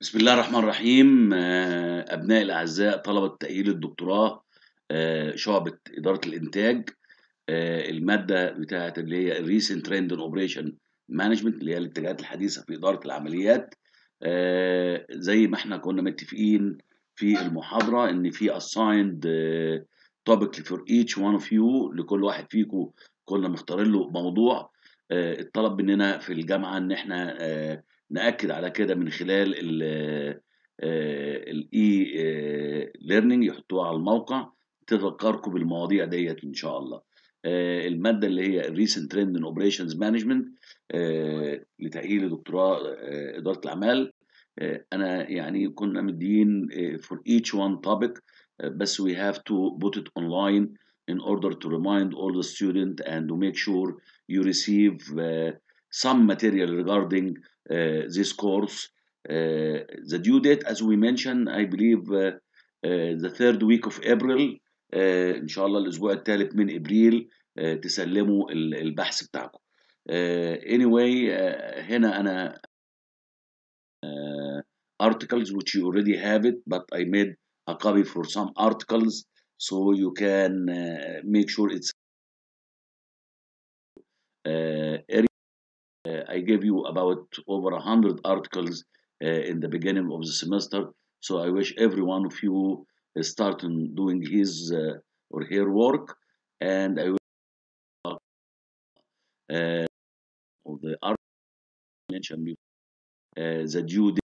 بسم الله الرحمن الرحيم آه، أبنائي الأعزاء طلبة تأهيل الدكتوراه آه، شعبة إدارة الإنتاج آه، المادة بتاعة اللي هي Recent Trend and Operation Management اللي هي الاتجاهات الحديثة في إدارة العمليات زي ما احنا كنا متفقين في المحاضرة إن في assigned topic for each one of you لكل واحد فيكم كنا مختارين له موضوع اتطلب مننا في الجامعة إن احنا ناكد على كده من خلال الاي آه، ليرنينج e، آه، يحطوها على الموقع تذكركم بالمواضيع ديت ان شاء الله آه، الماده اللي هي الريسنت ترند ان اوبريشنز مانجمنت لتاهيل دكتوراه اداره الاعمال انا يعني كنا مدين for each one topic بس we have to put it online in order to remind all the student and to make sure you receive some material regarding uh, this course. Uh, the due date, as we mentioned, I believe uh, the third week of April إن شاء الله الأسبوع الثالث من إبريل تسلموا البحث بتاعكم. anyway هنا أنا articles which you already have it but I made a copy for some articles so you can uh, make sure it's uh, uh, I gave you about over 100 articles uh, in the beginning of the semester. So I wish every one of you uh, start doing his or her work. And I will of the art mentioned before, the due